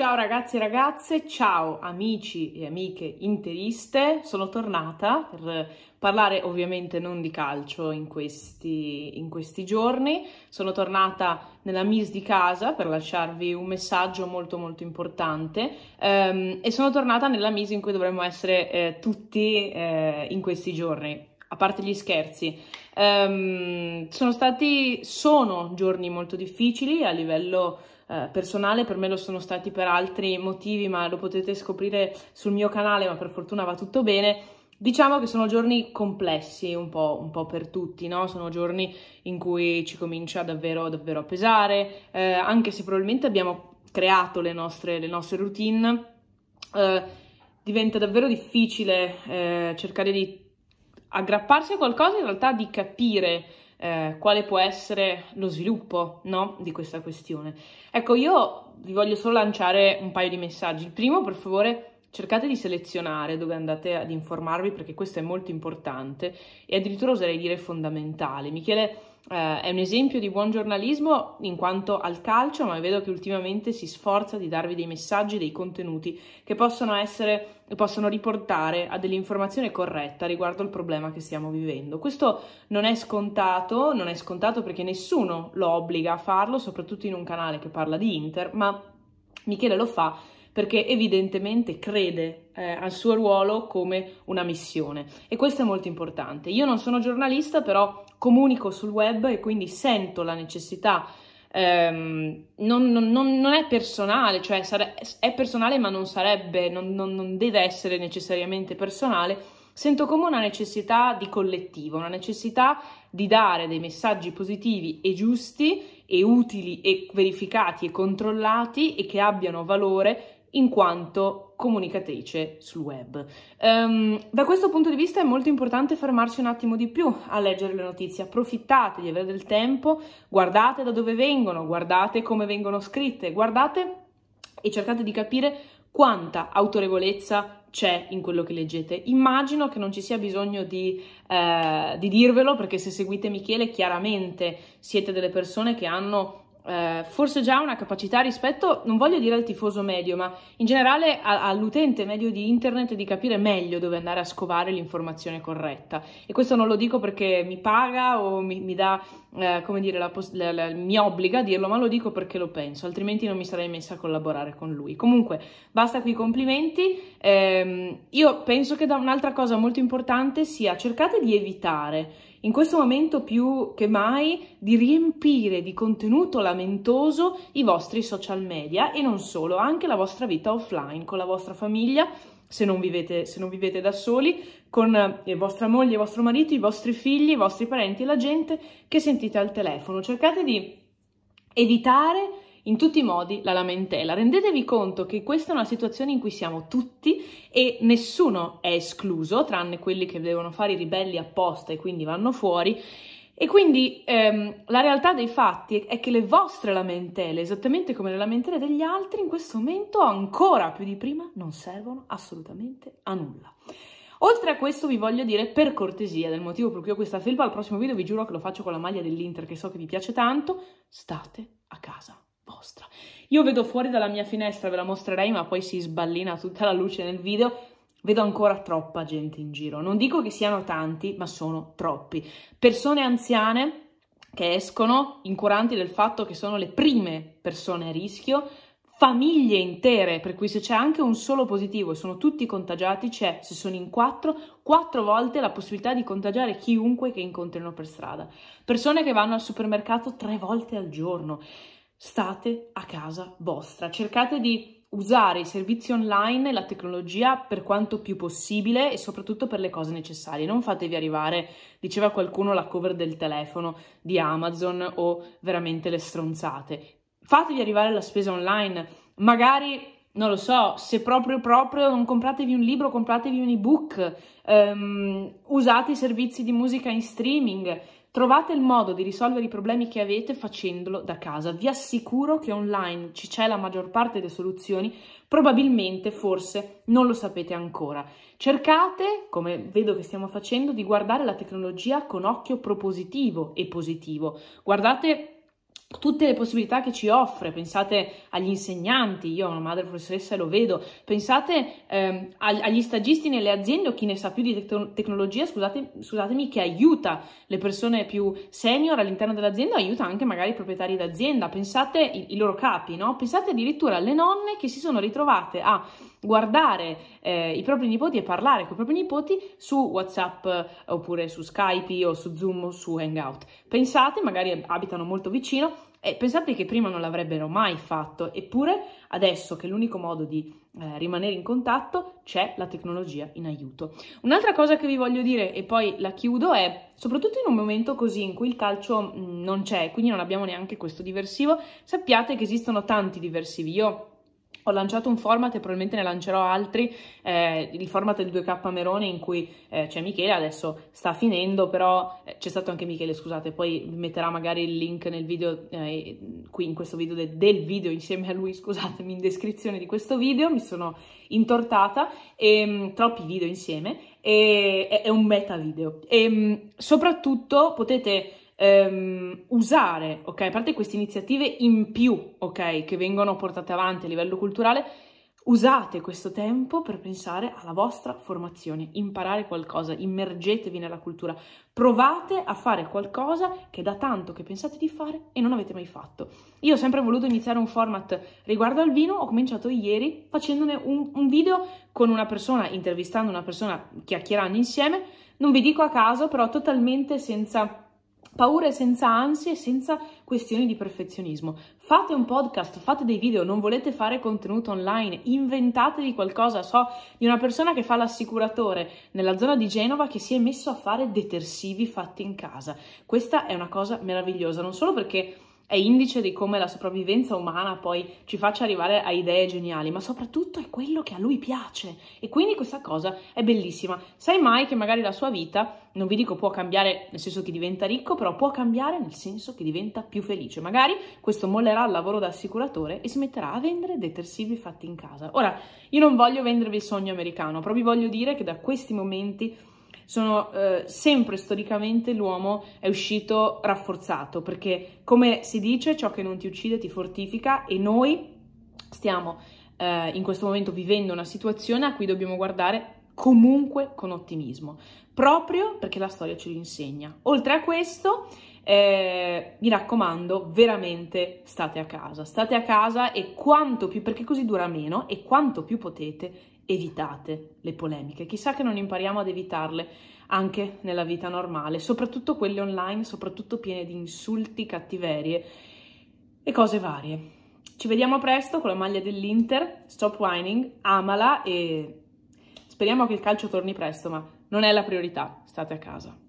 Ciao ragazzi e ragazze, ciao amici e amiche interiste, sono tornata per parlare ovviamente non di calcio in questi, in questi giorni, sono tornata nella Miss di casa per lasciarvi un messaggio molto molto importante ehm, e sono tornata nella Miss in cui dovremmo essere eh, tutti eh, in questi giorni, a parte gli scherzi. Ehm, sono stati, sono giorni molto difficili a livello eh, personale, per me lo sono stati per altri motivi, ma lo potete scoprire sul mio canale, ma per fortuna va tutto bene. Diciamo che sono giorni complessi un po', un po per tutti, no? Sono giorni in cui ci comincia davvero, davvero a pesare, eh, anche se probabilmente abbiamo creato le nostre, le nostre routine, eh, diventa davvero difficile eh, cercare di aggrapparsi a qualcosa, in realtà di capire eh, quale può essere lo sviluppo no? di questa questione. Ecco, io vi voglio solo lanciare un paio di messaggi. Il primo, per favore, cercate di selezionare dove andate ad informarvi perché questo è molto importante e addirittura oserei dire fondamentale. Michele eh, è un esempio di buon giornalismo in quanto al calcio, ma vedo che ultimamente si sforza di darvi dei messaggi, dei contenuti che possono essere possono riportare a dell'informazione corretta riguardo al problema che stiamo vivendo. Questo non è scontato, non è scontato perché nessuno lo obbliga a farlo, soprattutto in un canale che parla di Inter, ma Michele lo fa perché evidentemente crede eh, al suo ruolo come una missione e questo è molto importante. Io non sono giornalista, però comunico sul web e quindi sento la necessità Um, non, non, non, è personale, cioè sare- è personale ma non sarebbe, non, non, deve essere necessariamente personale, sento come una necessità di collettivo, una necessità di dare dei messaggi positivi e giusti e utili e verificati e controllati e che abbiano valore in quanto comunicatrice sul web. Um, da questo punto di vista è molto importante fermarsi un attimo di più a leggere le notizie, approfittate di avere del tempo, guardate da dove vengono, guardate come vengono scritte, guardate e cercate di capire quanta autorevolezza c'è in quello che leggete. Immagino che non ci sia bisogno di, eh, di dirvelo perché se seguite Michele chiaramente siete delle persone che hanno eh, forse già una capacità rispetto, non voglio dire al tifoso medio, ma in generale a, all'utente medio di internet di capire meglio dove andare a scovare l'informazione corretta. E questo non lo dico perché mi paga o mi, mi dà, eh, come dire, la la, la, mi obbliga a dirlo, ma lo dico perché lo penso, altrimenti non mi sarei messa a collaborare con lui. Comunque, basta qui complimenti. Eh, io penso che da un'altra cosa molto importante sia cercate di evitare in questo momento più che mai di riempire di contenuto lamentoso i vostri social media e non solo, anche la vostra vita offline con la vostra famiglia, se non vivete, se non vivete da soli, con eh, vostra moglie, vostro marito, i vostri figli, i vostri parenti e la gente che sentite al telefono. Cercate di evitare in tutti i modi la lamentela. Rendetevi conto che questa è una situazione in cui siamo tutti e nessuno è escluso, tranne quelli che devono fare i ribelli apposta e quindi vanno fuori. E quindi ehm, la realtà dei fatti è che le vostre lamentele, esattamente come le lamentele degli altri, in questo momento ancora più di prima non servono assolutamente a nulla. Oltre a questo vi voglio dire per cortesia del motivo per cui ho questa felpa, al prossimo video vi giuro che lo faccio con la maglia dell'Inter che so che vi piace tanto, state a casa vostra. Io vedo fuori dalla mia finestra, ve la mostrerei, ma poi si sballina tutta la luce nel video. Vedo ancora troppa gente in giro. Non dico che siano tanti, ma sono troppi. Persone anziane che escono, incuranti del fatto che sono le prime persone a rischio, famiglie intere, per cui se c'è anche un solo positivo e sono tutti contagiati, c'è, se sono in quattro, quattro volte la possibilità di contagiare chiunque che incontrino per strada. Persone che vanno al supermercato tre volte al giorno state a casa vostra, cercate di usare i servizi online e la tecnologia per quanto più possibile e soprattutto per le cose necessarie. Non fatevi arrivare, diceva qualcuno, la cover del telefono di Amazon o veramente le stronzate. Fatevi arrivare la spesa online, magari non lo so, se proprio proprio non compratevi un libro, compratevi un ebook, um, usate i servizi di musica in streaming, Trovate il modo di risolvere i problemi che avete facendolo da casa. Vi assicuro che online ci c'è la maggior parte delle soluzioni, probabilmente, forse, non lo sapete ancora. Cercate, come vedo che stiamo facendo, di guardare la tecnologia con occhio propositivo e positivo. Guardate tutte le possibilità che ci offre, pensate agli insegnanti, io ho una madre professoressa lo vedo, pensate ehm, agli stagisti nelle aziende o chi ne sa più di tecnologia, scusate, scusatemi, che aiuta le persone più senior all'interno dell'azienda, aiuta anche magari i proprietari d'azienda, pensate i, i, loro capi, no? pensate addirittura alle nonne che si sono ritrovate a guardare eh, i propri nipoti e parlare con i propri nipoti su WhatsApp eh, oppure su Skype o su Zoom o su Hangout. Pensate, magari abitano molto vicino e pensate che prima non l'avrebbero mai fatto, eppure adesso che l'unico modo di eh, rimanere in contatto c'è la tecnologia in aiuto. Un'altra cosa che vi voglio dire e poi la chiudo è, soprattutto in un momento così in cui il calcio mh, mm, non c'è, quindi non abbiamo neanche questo diversivo, sappiate che esistono tanti diversivi. Io ho lanciato un format e probabilmente ne lancerò altri, eh, il format del 2K Merone in cui eh, c'è Michele, adesso sta finendo, però eh, c'è stato anche Michele, scusate, poi metterà magari il link nel video, eh, qui in questo video de del video insieme a lui, scusatemi, in descrizione di questo video, mi sono intortata, e, ehm, mh, troppi video insieme, e, è un meta video. E, ehm, mh, soprattutto potete ehm, usare, ok, a parte queste iniziative in più, ok, che vengono portate avanti a livello culturale, usate questo tempo per pensare alla vostra formazione, imparare qualcosa, immergetevi nella cultura, provate a fare qualcosa che da tanto che pensate di fare e non avete mai fatto. Io ho sempre voluto iniziare un format riguardo al vino, ho cominciato ieri facendone un, un video con una persona, intervistando una persona, chiacchierando insieme, non vi dico a caso, però totalmente senza paure senza ansie, senza questioni di perfezionismo. Fate un podcast, fate dei video, non volete fare contenuto online, inventatevi qualcosa. So di una persona che fa l'assicuratore nella zona di Genova che si è messo a fare detersivi fatti in casa. Questa è una cosa meravigliosa, non solo perché è indice di come la sopravvivenza umana poi ci faccia arrivare a idee geniali, ma soprattutto è quello che a lui piace e quindi questa cosa è bellissima. Sai mai che magari la sua vita, non vi dico può cambiare nel senso che diventa ricco, però può cambiare nel senso che diventa più felice. Magari questo mollerà il lavoro da assicuratore e smetterà a vendere detersivi fatti in casa. Ora, io non voglio vendervi il sogno americano, però vi voglio dire che da questi momenti sono eh, sempre storicamente l'uomo è uscito rafforzato, perché come si dice ciò che non ti uccide ti fortifica e noi stiamo eh, in questo momento vivendo una situazione a cui dobbiamo guardare comunque con ottimismo, proprio perché la storia ce lo insegna. Oltre a questo, eh, mi raccomando, veramente state a casa, state a casa e quanto più, perché così dura meno, e quanto più potete, evitate le polemiche, chissà che non impariamo ad evitarle anche nella vita normale, soprattutto quelle online, soprattutto piene di insulti, cattiverie e cose varie. Ci vediamo presto con la maglia dell'Inter, stop whining, amala e speriamo che il calcio torni presto, ma non è la priorità, state a casa.